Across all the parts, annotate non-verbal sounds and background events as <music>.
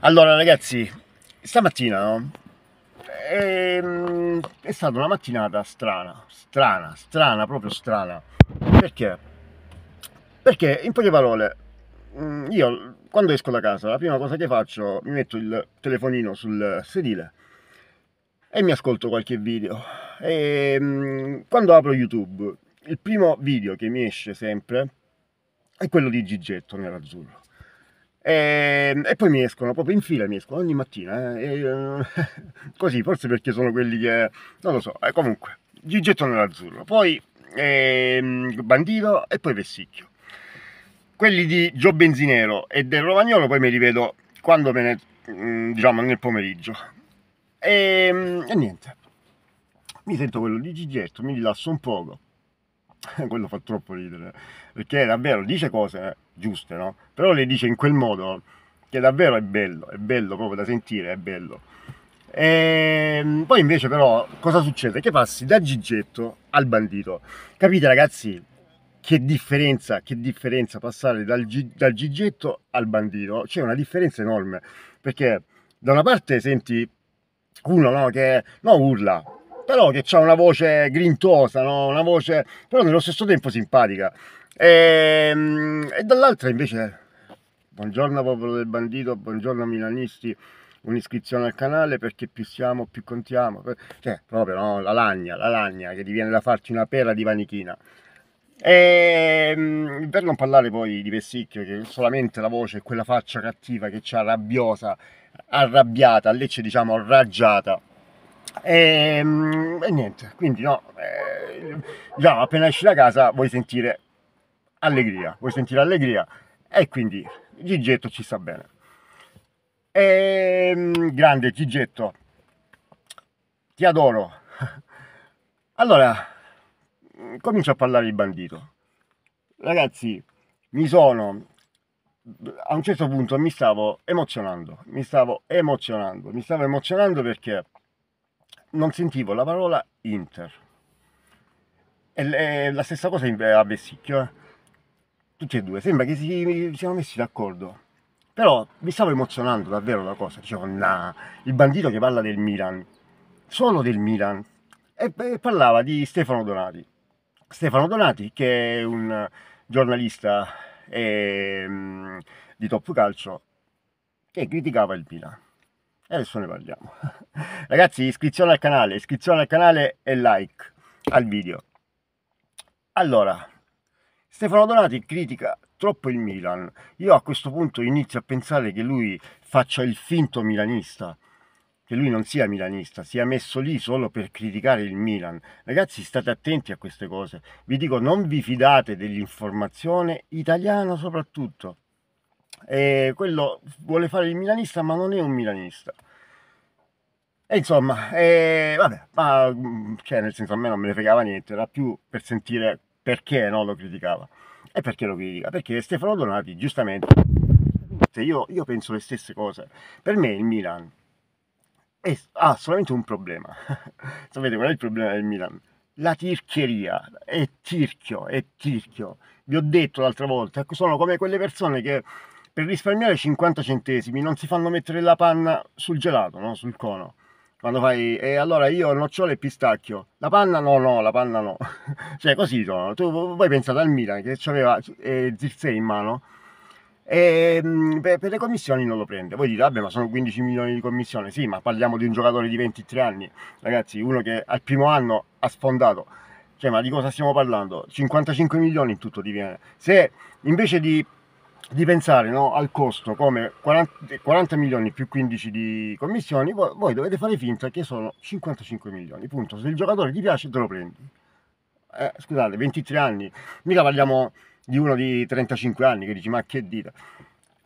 Allora ragazzi, stamattina no? è, ehm, è, stata una mattinata strana, strana, strana, proprio strana. Perché? Perché in poche parole, mm, io quando esco da casa, la prima cosa che faccio, mi metto il telefonino sul sedile e mi ascolto qualche video. E ehm, quando apro YouTube, il primo video che mi esce sempre è quello di Gigetto Nerazzurro e, ehm, e, poi mi escono proprio in fila, mi escono ogni mattina. Eh, e, eh, <laughs> così, forse perché sono quelli che. non lo so, eh, comunque, Gigetto nell'azzurro, poi eh, Bandito e poi Vessicchio. Quelli di Gio Benzinero e del Romagnolo poi me li vedo quando me ne. Mm, diciamo nel pomeriggio. E, ehm, e niente, mi sento quello di Gigetto, mi rilasso un poco <laughs> quello fa troppo ridere, perché davvero dice cose giuste, no? Però le dice in quel modo che davvero è bello, è bello proprio da sentire, è bello. E ehm, poi invece però cosa succede? Che passi da Gigetto al bandito. Capite ragazzi che differenza, che differenza passare dal, dal Gigetto al bandito? C'è una differenza enorme perché da una parte senti uno no, che no, urla, però che ha una voce grintosa, no? una voce però nello stesso tempo simpatica. E, ehm, e dall'altra invece, buongiorno popolo del bandito, buongiorno milanisti, un'iscrizione al canale perché più siamo più contiamo, cioè proprio no? la lagna, la lagna che ti viene da farci una pera di vanichina. E, ehm, per non parlare poi di Vessicchio, che solamente la voce e quella faccia cattiva che c'ha rabbiosa, arrabbiata, lì ci diciamo raggiata. E, ehm, e niente, quindi no, eh, diciamo, appena esci da casa vuoi sentire allegria, vuoi sentire allegria e quindi Gigetto ci sta bene. E, ehm, grande Gigetto, ti adoro. Allora, comincio a parlare di bandito. Ragazzi, mi sono a un certo punto mi stavo emozionando, mi stavo emozionando, mi stavo emozionando perché non sentivo la parola Inter. E la stessa cosa a Vessicchio, eh. tutti e due, sembra che si siano messi d'accordo. Però mi stavo emozionando davvero la cosa, dicevo, nah, il bandito che parla del Milan, solo del Milan, e, e parlava di Stefano Donati. Stefano Donati che è un giornalista eh, di Top Calcio che criticava il Milan e adesso ne parliamo. <laughs> Ragazzi, iscrizione al canale, iscrizione al canale e like al video. Allora, Stefano Donati critica troppo il Milan. Io a questo punto inizio a pensare che lui faccia il finto milanista, che lui non sia milanista, sia messo lì solo per criticare il Milan. Ragazzi, state attenti a queste cose. Vi dico, non vi fidate dell'informazione italiana soprattutto. E quello vuole fare il milanista ma non è un milanista. E insomma, e vabbè, ma mm, cioè, nel senso a me non me ne fregava niente, era più per sentire perché no, lo criticava. E perché lo critica? Perché Stefano Donati, giustamente, io, io penso le stesse cose. Per me il Milan è, ha solamente un problema. <laughs> Sapete qual è il problema del Milan? La tirchieria, è tirchio, è tirchio. Vi ho detto l'altra volta, sono come quelle persone che per risparmiare 50 centesimi non si fanno mettere la panna sul gelato, no? sul cono. Quando fai, e allora io nocciole e pistacchio, la panna no, no, la panna no. <laughs> cioè così sono, tu voi pensate al Milan che aveva eh, Zirzei in mano, e ehm, mh, per, le commissioni non lo prende. Voi dite, vabbè, ma sono 15 milioni di commissioni, sì, ma parliamo di un giocatore di 23 anni, ragazzi, uno che al primo anno ha sfondato. Cioè, ma di cosa stiamo parlando? 55 milioni in tutto diviene. Se invece di di pensare no, al costo come 40, 40, milioni più 15 di commissioni, voi, voi, dovete fare finta che sono 55 milioni, punto. Se il giocatore ti piace te lo prendi. Eh, scusate, 23 anni, mica parliamo di uno di 35 anni che dici ma che dita.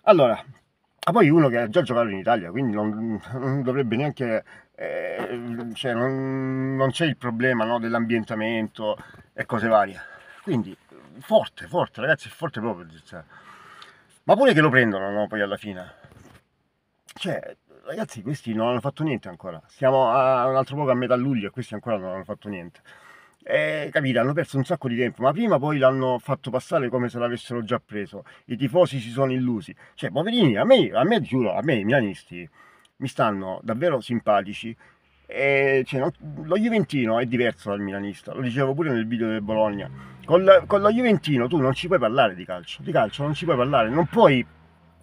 Allora, a poi uno che ha già giocato in Italia, quindi non, non dovrebbe neanche, eh, cioè non, non c'è il problema no, dell'ambientamento e cose varie. Quindi forte, forte, ragazzi, forte proprio. Cioè. Ma pure che lo prendono, no? Poi alla fine. Cioè, ragazzi, questi non hanno fatto niente ancora. Siamo a un altro poco a metà luglio e questi ancora non hanno fatto niente. E, capite, hanno perso un sacco di tempo, ma prima poi l'hanno fatto passare come se l'avessero già preso. I tifosi si sono illusi. Cioè, poverini, a me, a me giuro, a me i milanisti mi stanno davvero simpatici e, eh, cioè, lo Juventino è diverso dal milanista, lo dicevo pure nel video del Bologna. Col, con lo Juventino tu non ci puoi parlare di calcio, di calcio non ci puoi parlare, non puoi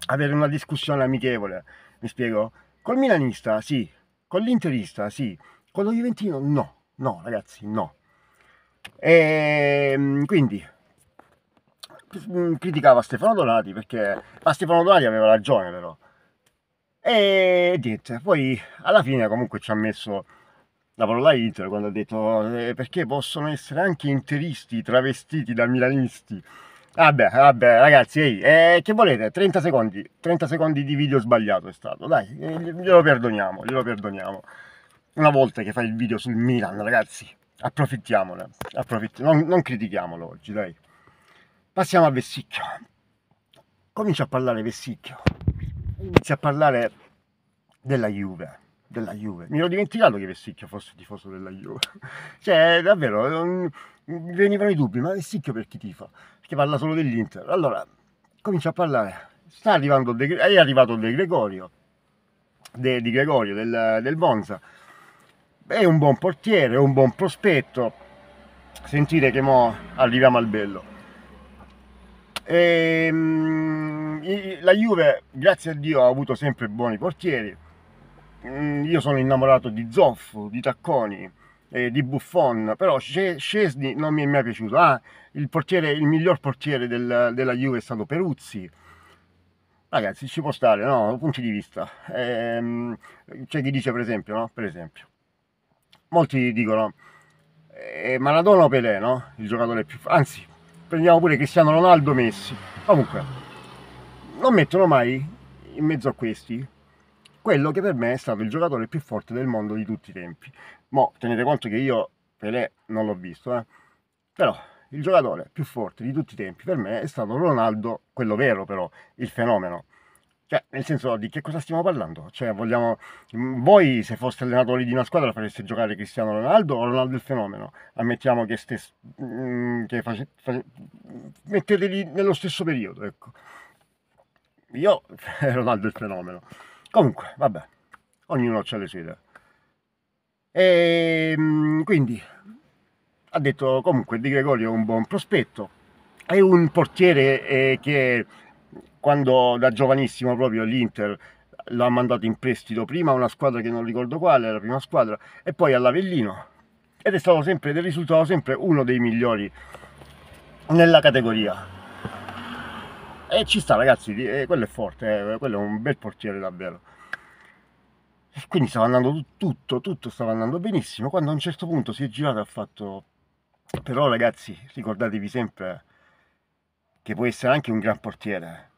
avere una discussione amichevole, mi spiego? Col milanista sì, con l'interista sì, con lo Juventino no, no ragazzi, no. E, ehm, quindi mm, criticava Stefano Donati perché... Ma Stefano Donati aveva ragione però, e niente, poi alla fine comunque ci ha messo la parola Inter quando ha detto eh, perché possono essere anche interisti travestiti da milanisti. Vabbè, vabbè ragazzi, ehi, eh, che volete? 30 secondi, 30 secondi di video sbagliato è stato, dai, eh, glielo perdoniamo, glielo perdoniamo. Una volta che fai il video sul Milan, ragazzi, approfittiamone, approfitt non, non critichiamolo oggi, dai. Passiamo a Vessicchio. Comincia a parlare Vessicchio inizia a parlare della Juve. Della Juve. Mi ero dimenticato che Vessicchio fosse tifoso della Juve. <laughs> cioè, davvero, mi venivano i dubbi, ma Vessicchio per chi tifa? Perché parla solo dell'Inter. Allora, comincia a parlare. Sta arrivando De, è arrivato De Gregorio, De, di Gregorio, del, del Monza. È un buon portiere, è un buon prospetto. Sentire che mo arriviamo al bello e, ehm, mh, la Juve, grazie a Dio, ha avuto sempre buoni portieri. Mh, mm, io sono innamorato di Zoff, di Tacconi, eh, di Buffon, però Scesni non mi è mai piaciuto. Ah, il, portiere, il miglior portiere del, della Juve è stato Peruzzi. Ragazzi, ci può stare, no? Punti di vista. Ehm, c'è chi dice, per esempio, no? Per esempio. Molti dicono, eh, Maradona o Pelé, no? Il giocatore più... anzi, prendiamo pure Cristiano Ronaldo Messi. Comunque, non mettono mai in mezzo a questi quello che per me è stato il giocatore più forte del mondo di tutti i tempi. Mo, tenete conto che io Pelé non l'ho visto, eh? però il giocatore più forte di tutti i tempi per me è stato Ronaldo, quello vero però, il fenomeno. Cioè, nel senso, di che cosa stiamo parlando? Cioè, vogliamo... Mm, voi, se foste allenatori di una squadra, fareste giocare Cristiano Ronaldo o Ronaldo il fenomeno? Ammettiamo che, stes... Mm, che face... Face... metteteli nello stesso periodo, ecco. Io, <laughs> Ronaldo il fenomeno. Comunque, vabbè, ognuno ha le sue idee. E ehm, quindi, ha detto comunque Di Gregorio è un buon prospetto, è un portiere eh, che quando da giovanissimo proprio l'Inter l'ha mandato in prestito prima a una squadra che non ricordo quale, la prima squadra, e poi all'Avellino. Ed è stato sempre, ed è risultato sempre uno dei migliori nella categoria. E ci sta ragazzi, eh, quello è forte, eh, quello è un bel portiere davvero. E quindi stava andando tutto, tutto stava andando benissimo, quando a un certo punto si è girato e ha fatto... Però ragazzi, ricordatevi sempre che può essere anche un gran portiere,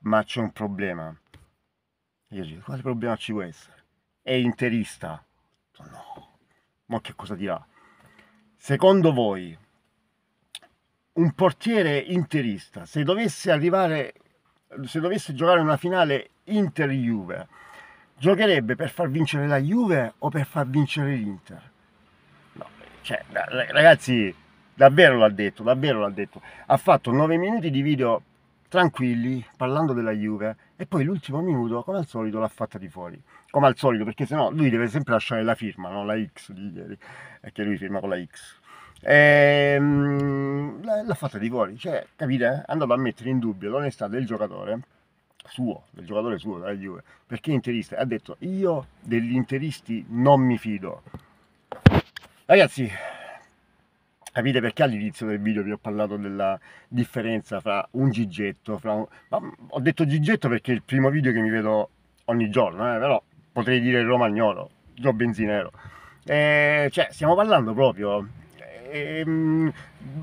ma c'è un problema. Io dico, quale problema ci può essere? È interista. No, ma che cosa dirà? Secondo voi, un portiere interista, se dovesse arrivare, se dovesse giocare una finale Inter-Juve, giocherebbe per far vincere la Juve o per far vincere l'Inter? No, cioè, ragazzi, davvero l'ha detto, davvero l'ha detto. Ha fatto 9 minuti di video tranquilli, parlando della Juve, e poi l'ultimo minuto, come al solito, l'ha fatta di fuori. Come al solito, perché sennò lui deve sempre lasciare la firma, no? la X di ieri, è che lui firma con la X. E, ehm, l'ha fatta di fuori, cioè, capite? È andato a mettere in dubbio l'onestà del giocatore suo, del giocatore suo della Juve, perché interista ha detto io degli interisti non mi fido. Ragazzi, Capite perché all'inizio del video vi ho parlato della differenza fra un gigetto, fra un... Mm, ho detto gigetto perché è il primo video che mi vedo ogni giorno, eh, però potrei dire romagnolo, Gio Benzinero. Eh, cioè, stiamo parlando proprio eh,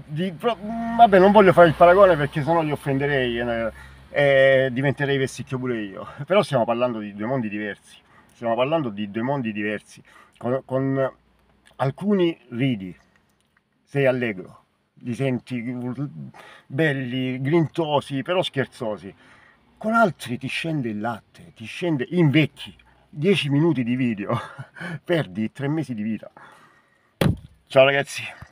di, pro... Mm, vabbè, non voglio fare il paragone perché sennò li offenderei e, e diventerei vessicchio pure io. <laughs> Però stiamo parlando di due mondi diversi. Stiamo parlando di due mondi diversi, con, con alcuni ridi, sei allegro, li senti belli, grintosi, però scherzosi. Con altri ti scende il latte, ti scende, invecchi. 10 minuti di video, <laughs> perdi 3 mesi di vita. Ciao ragazzi.